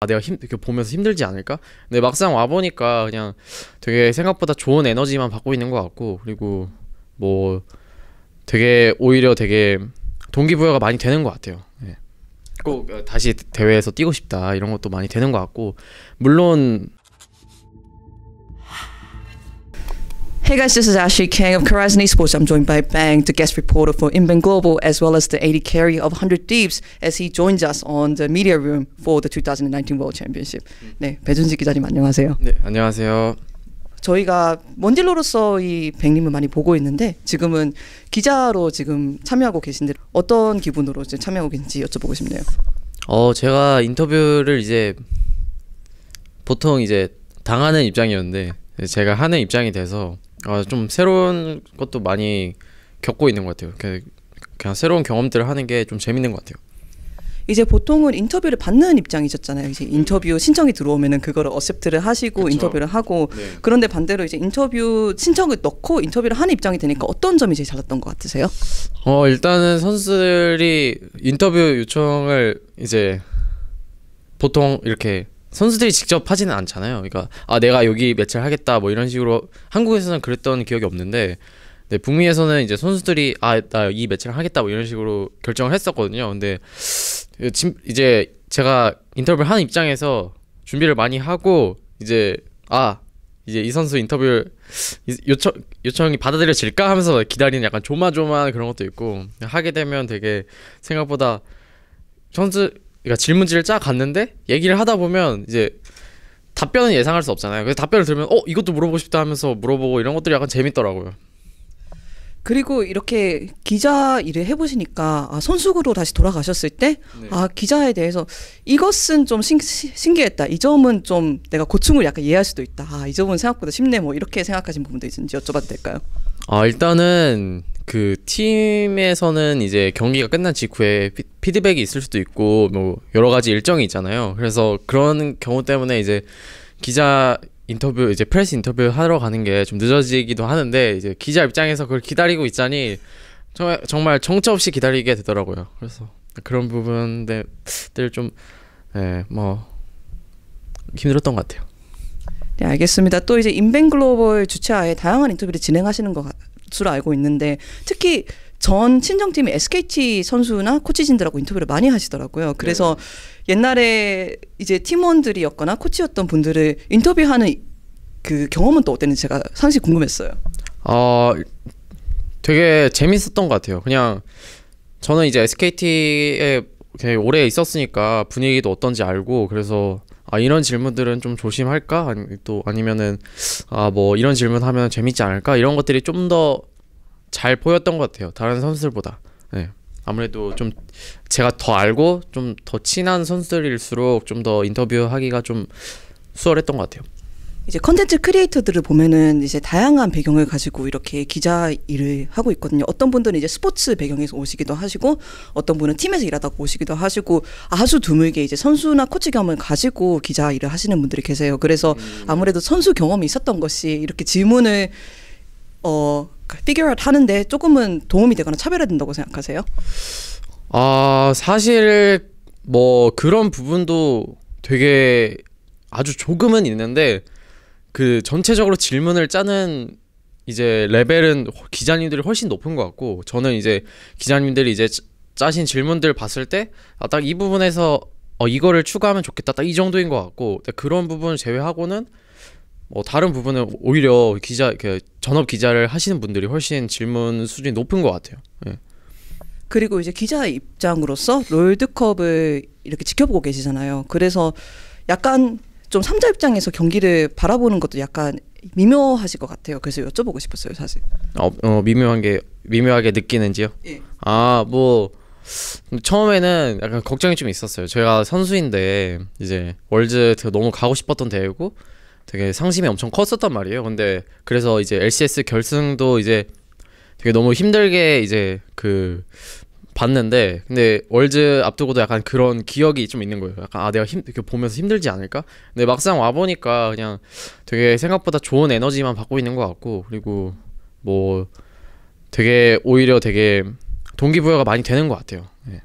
아 내가 힘 이렇게 보면서 힘들지 않을까? 근데 막상 와 보니까 그냥 되게 생각보다 좋은 에너지만 받고 있는 것 같고 그리고 뭐 되게 오히려 되게 동기부여가 많이 되는 것 같아요. 네. 꼭 어, 다시 대회에서 뛰고 싶다 이런 것도 많이 되는 것 같고 물론 Hey guys, this is Ashi Kang of Horizon Esports. I'm joined by Bang, the guest reporter for Inbound Global, as well as the AD carry of 100 Deeps, as he joins us on the media room for the 2019 World Championship. 네, 배준식 기자님 안녕하세요. 네, 안녕하세요. 저희가 원딜로로서 이 백님을 많이 보고 있는데 지금은 기자로 지금 참여하고 계신데 어떤 기분으로 지금 참여하고 계신지 여쭤보고 싶네요. 어, 제가 인터뷰를 이제 보통 이제 당하는 입장이었는데 제가 하는 입장이 돼서 아, 좀 새로운 것도 많이 겪고 있는 것 같아요. 그냥, 그냥 새로운 경험들을 하는 게 좀 재밌는 것 같아요. 이제 보통은 인터뷰를 받는 입장이셨잖아요. 이제 인터뷰 신청이 들어오면은 그거를 어셉트를 하시고 그쵸. 인터뷰를 하고 네. 그런데 반대로 이제 인터뷰 신청을 넣고 인터뷰를 하는 입장이 되니까 어떤 점이 제일 잘났던 것 같으세요? 어 일단은 선수들이 인터뷰 요청을 이제 보통 이렇게 선수들이 직접 하지는 않잖아요. 그러니까 아 내가 여기 매치를 하겠다 뭐 이런 식으로 한국에서는 그랬던 기억이 없는데 네, 북미에서는 이제 선수들이 아 나 이 매치를 하겠다 뭐 이런 식으로 결정을 했었거든요. 근데 이제 제가 인터뷰를 하는 입장에서 준비를 많이 하고 이제 아 이제 이 선수 인터뷰 요청 요청이 받아들여질까 하면서 기다리는 약간 조마조마한 그런 것도 있고 하게 되면 되게 생각보다 선수 그러니까 질문지를 쫙 갔는데 얘기를 하다 보면 이제 답변은 예상할 수 없잖아요. 그래서 답변을 들으면 어 이것도 물어보고 싶다 하면서 물어보고 이런 것들이 약간 재밌더라고요. 그리고 이렇게 기자 일을 해보시니까 아, 선수로 다시 돌아가셨을 때아 네. 기자에 대해서 이것은 좀 신, 신기했다. 이 점은 좀 내가 고충을 약간 이해할 수도 있다. 아이 점은 생각보다 쉽네. 뭐 이렇게 생각하신 부분도 있는지 여쭤봐도 될까요? 아 일단은 그 팀에서는 이제 경기가 끝난 직후에 피드백이 있을 수도 있고 뭐 여러 가지 일정이 있잖아요. 그래서 그런 경우 때문에 이제 기자 인터뷰 이제 프레스 인터뷰 하러 가는 게 좀 늦어지기도 하는데 이제 기자 입장에서 그걸 기다리고 있자니 정말, 정말 정처 없이 기다리게 되더라고요. 그래서 그런 부분들 좀 예, 뭐 힘들었던 것 같아요. 네, 알겠습니다. 또 이제 인벤글로벌 주최하에 다양한 인터뷰를 진행하시는 것으줄 알고 있는데 특히 전 친정팀 SKT 선수나 코치진들하고 인터뷰를 많이 하시더라고요. 그래서 네. 옛날에 이제 팀원들이었거나 코치였던 분들을 인터뷰하는 그 경험은 또 어땠는지 제가 상시 궁금했어요. 어, 되게 재밌었던 것 같아요. 그냥 저는 이제 SKT에 오래 있었으니까 분위기도 어떤지 알고 그래서 아 이런 질문들은 좀 조심할까 아니, 또 아니면은 아 뭐 이런 질문 하면 재밌지 않을까 이런 것들이 좀더 잘 보였던 것 같아요. 다른 선수들보다. 네. 아무래도 좀 제가 더 알고 좀 더 친한 선수들일수록 좀 더 인터뷰하기가 좀 수월했던 것 같아요. 이제 컨텐츠 크리에이터들을 보면은 이제 다양한 배경을 가지고 이렇게 기자 일을 하고 있거든요. 어떤 분들은 이제 스포츠 배경에서 오시기도 하시고 어떤 분은 팀에서 일하다가 오시기도 하시고 아주 드물게 이제 선수나 코치 겸을 가지고 기자 일을 하시는 분들이 계세요. 그래서 음. 아무래도 선수 경험이 있었던 것이 이렇게 질문을 어 피규어 하는데 조금은 도움이 되거나 차별화된다고 생각하세요? 아 사실 뭐 그런 부분도 되게 아주 조금은 있는데 그 전체적으로 질문을 짜는 이제 레벨은 기자님들이 훨씬 높은 것 같고 저는 이제 기자님들이 이제 짜신 질문들 봤을 때 딱이 아, 부분에서 어 이거를 추가하면 좋겠다 딱 이 정도인 것 같고 그런 부분 제외하고는 뭐 다른 부분은 오히려 기자 그 전업 기자를 하시는 분들이 훨씬 질문 수준이 높은 것 같아요. 예. 그리고 이제 기자 입장으로서 롤드컵을 이렇게 지켜보고 계시잖아요. 그래서 약간 좀 삼자 입장에서 경기를 바라보는 것도 약간 미묘하실 것 같아요. 그래서 여쭤보고 싶었어요, 사실. 어, 어 미묘한 게 미묘하게 느끼는지요? 예. 아, 뭐 처음에는 약간 걱정이 좀 있었어요. 제가 선수인데 이제 월드 그 너무 가고 싶었던 대회고 되게 상심이 엄청 컸었단 말이에요. 근데 그래서 이제 LCS 결승도 이제 되게 너무 힘들게 이제 그 봤는데 근데 월즈 앞두고도 약간 그런 기억이 좀 있는 거예요. 약간 아 내가 힘 이렇게 보면서 힘들지 않을까? 근데 막상 와 보니까 그냥 되게 생각보다 좋은 에너지만 받고 있는 것 같고 그리고 뭐 되게 오히려 되게 동기부여가 많이 되는 것 같아요. 네.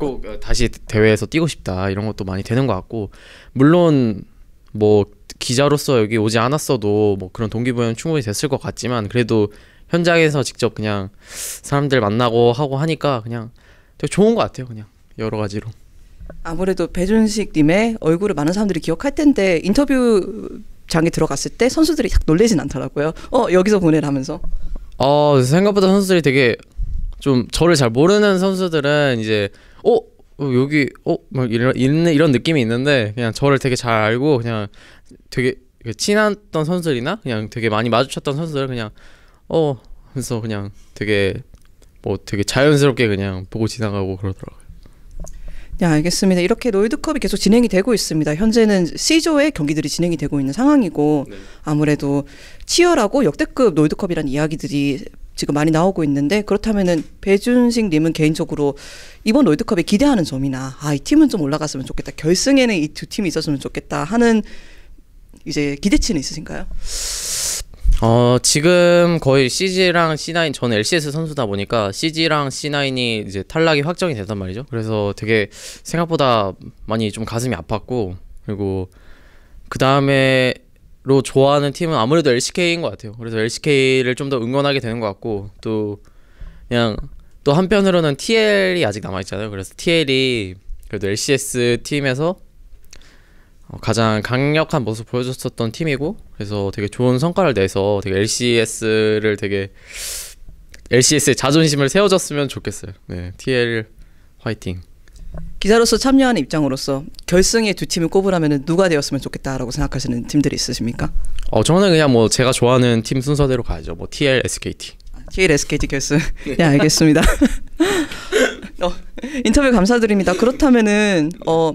꼭 어, 다시 대회에서 뛰고 싶다 이런 것도 많이 되는 것 같고 물론 뭐 기자로서 여기 오지 않았어도 뭐 그런 동기부여는 충분히 됐을 것 같지만 그래도 현장에서 직접 그냥 사람들 만나고 하고 하니까 그냥 되게 좋은 것 같아요 그냥 여러 가지로 아무래도 배준식 님의 얼굴을 많은 사람들이 기억할 텐데 인터뷰 장에 들어갔을 때 선수들이 딱 놀래진 않더라고요 어 여기서 보내라면서 어 생각보다 선수들이 되게 좀 저를 잘 모르는 선수들은 이제 어, 어 여기 어막 이런 이런 느낌이 있는데 그냥 저를 되게 잘 알고 그냥 되게 그 친했던 선수들이나 그냥 되게 많이 마주쳤던 선수들 그냥 어그래서 그냥 되게 뭐 되게 자연스럽게 그냥 보고 지나가고 그러더라고요. 네, 알겠습니다. 이렇게 롤드컵이 계속 진행이 되고 있습니다. 현재는 C조의 경기들이 진행이 되고 있는 상황이고 네. 아무래도 치열하고 역대급 롤드컵이라는 이야기들이 지금 많이 나오고 있는데 그렇다면은 배준식 님은 개인적으로 이번 롤드컵에 기대하는 점이나 아, 이 팀은 좀 올라갔으면 좋겠다. 결승에는 이 두 팀이 있었으면 좋겠다 하는 이제 기대치는 있으신가요? 어, 지금 거의 CG랑 C9, 저는 LCS 선수다 보니까 CG랑 C9이 이제 탈락이 확정이 됐단 말이죠. 그래서 되게 생각보다 많이 좀 가슴이 아팠고, 그리고 그 다음에로 좋아하는 팀은 아무래도 LCK인 것 같아요. 그래서 LCK를 좀 더 응원하게 되는 것 같고, 또 그냥 또 한편으로는 TL이 아직 남아있잖아요. 그래서 TL이 그래도 LCS 팀에서 어, 가장 강력한 모습 보여줬었던 팀이고 그래서 되게 좋은 성과를 내서 되게 LCS를 되게 LCS의 자존심을 세워줬으면 좋겠어요. 네, TL 화이팅. 기자로서 참여하는 입장으로서 결승에 두 팀을 꼽으라면 누가 되었으면 좋겠다라고 생각하시는 팀들이 있으십니까? 어 저는 그냥 뭐 제가 좋아하는 팀 순서대로 가죠. 뭐 TL, SKT. 아, TL, SKT 결승. 네. 네, 알겠습니다. 어, 인터뷰 감사드립니다. 그렇다면은 어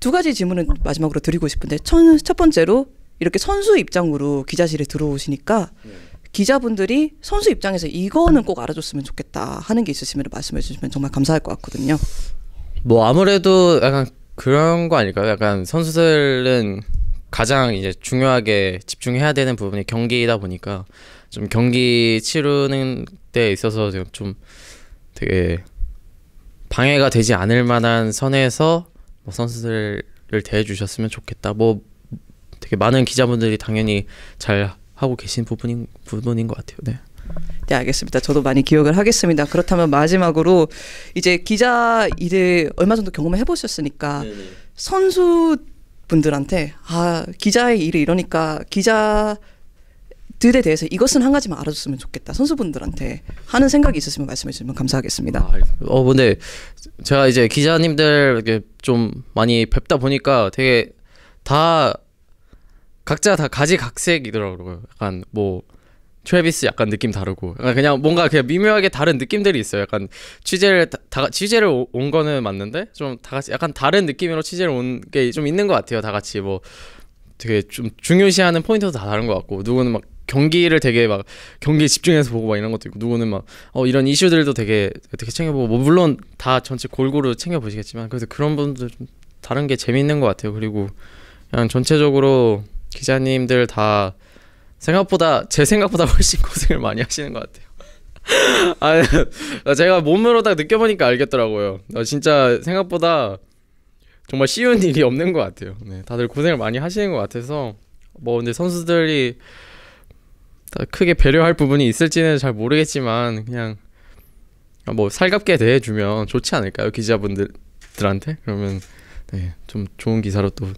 두 가지 질문을 마지막으로 드리고 싶은데 첫, 첫 번째로 이렇게 선수 입장으로 기자실에 들어오시니까 네. 기자분들이 선수 입장에서 이거는 꼭 알아줬으면 좋겠다 하는 게 있으시면 말씀해 주시면 정말 감사할 것 같거든요. 뭐 아무래도 약간 그런 거 아닐까요? 약간 선수들은 가장 이제 중요하게 집중해야 되는 부분이 경기이다 보니까 좀 경기 치르는 데 있어서 좀 되게 방해가 되지 않을 만한 선에서 뭐 선수들을 대해 주셨으면 좋겠다. 뭐 되게 많은 기자분들이 당연히 잘 하고 계신 부분인 부분인 것 같아요. 네. 네, 알겠습니다. 저도 많이 기억을 하겠습니다. 그렇다면 마지막으로 이제 기자 일을 얼마 정도 경험해 보셨으니까 네, 네. 선수 분들한테 아 기자의 일을 이러니까 기자 들에 대해서 이것은 한 가지만 알아줬으면 좋겠다 선수분들한테 하는 생각이 있으시면 말씀해 주시면 감사하겠습니다. 어 근데 제가 이제 기자님들 이렇게 좀 많이 뵙다 보니까 되게 다 각자 다 가지각색이더라고요. 약간 뭐 트래비스 약간 느낌 다르고 그냥 뭔가 그냥 미묘하게 다른 느낌들이 있어요. 약간 취재를 다, 다 취재를 온 거는 맞는데 좀 다 같이 약간 다른 느낌으로 취재를 온 게 좀 있는 것 같아요. 다 같이 뭐 되게 좀 중요시하는 포인트도 다 다른 것 같고 누구는 막 경기를 되게 막 경기에 집중해서 보고 막 이런 것도 있고 누구는 막 어 이런 이슈들도 되게 어떻게 챙겨보고 뭐 물론 다 전체 골고루 챙겨보시겠지만 그래서 그런 분들 좀 다른 게 재밌는 것 같아요 그리고 그냥 전체적으로 기자님들 다 생각보다 제 생각보다 훨씬 고생을 많이 하시는 것 같아요 아 제가 몸으로 딱 느껴보니까 알겠더라고요 어, 진짜 생각보다 정말 쉬운 일이 없는 것 같아요 네, 다들 고생을 많이 하시는 것 같아서 뭐 근데 선수들이 크게 배려할 부분이 있을지는 잘 모르겠지만 그냥 뭐 살갑게 대해주면 좋지 않을까요 기자분들한테 그러면 네, 좀 좋은 기사로 또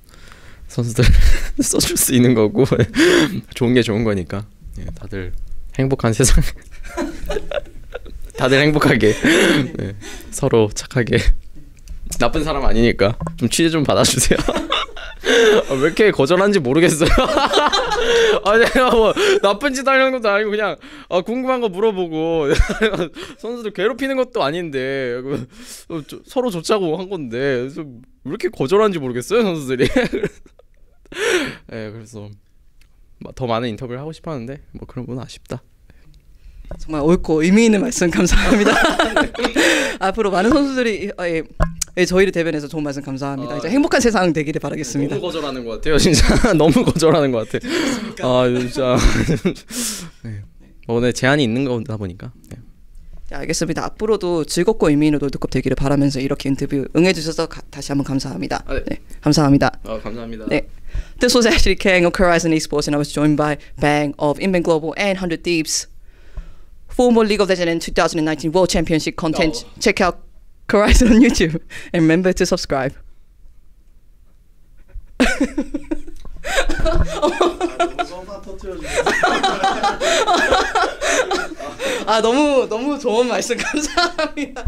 선수들 써줄 수 있는 거고 좋은 게 좋은 거니까 네, 다들 행복한 세상 다들 행복하게 네, 서로 착하게 나쁜 사람 아니니까 좀 취재 좀 받아주세요 아, 왜 이렇게 거절한지 모르겠어요 아 내가 뭐 나쁜 짓 하려는 것도 아니고 그냥 아, 궁금한 거 물어보고 선수들 괴롭히는 것도 아닌데 그, 어, 서로 좋자고 한 건데 그래서 왜 이렇게 거절하는지 모르겠어요 선수들이 네, 그래서 더 많은 인터뷰를 하고 싶었는데 뭐 그런 건 아쉽다 정말 옳고 의미 있는 말씀 감사합니다. 앞으로 많은 선수들이 어, 예, 예, 저희를 대변해서 좋은 말씀 감사합니다. 아, 이제 행복한 세상 되기를 바라겠습니다. 너무 거절하는 것 같아요. 진짜 너무 거절하는 것 같아요. 아 진짜 네. 뭐 오늘 제한이 있는 거다 보니까. 네. 네, 알겠습니다. 앞으로도 즐겁고 의미 있는 월드컵 되기를 바라면서 이렇게 인터뷰 응해주셔서 가, 다시 한번 감사합니다. 아, 네. 네, 감사합니다. 아, 감사합니다. 네. This was actually Kang of Horizon Esports, and I was joined by Bang of Inban Global and 100 Thieves. Former League of Legends 2019 World Championship content. Oh. Check out Correct on YouTube. And remember to subscribe. 아 너무 너무 좋은 말씀 감사합니다.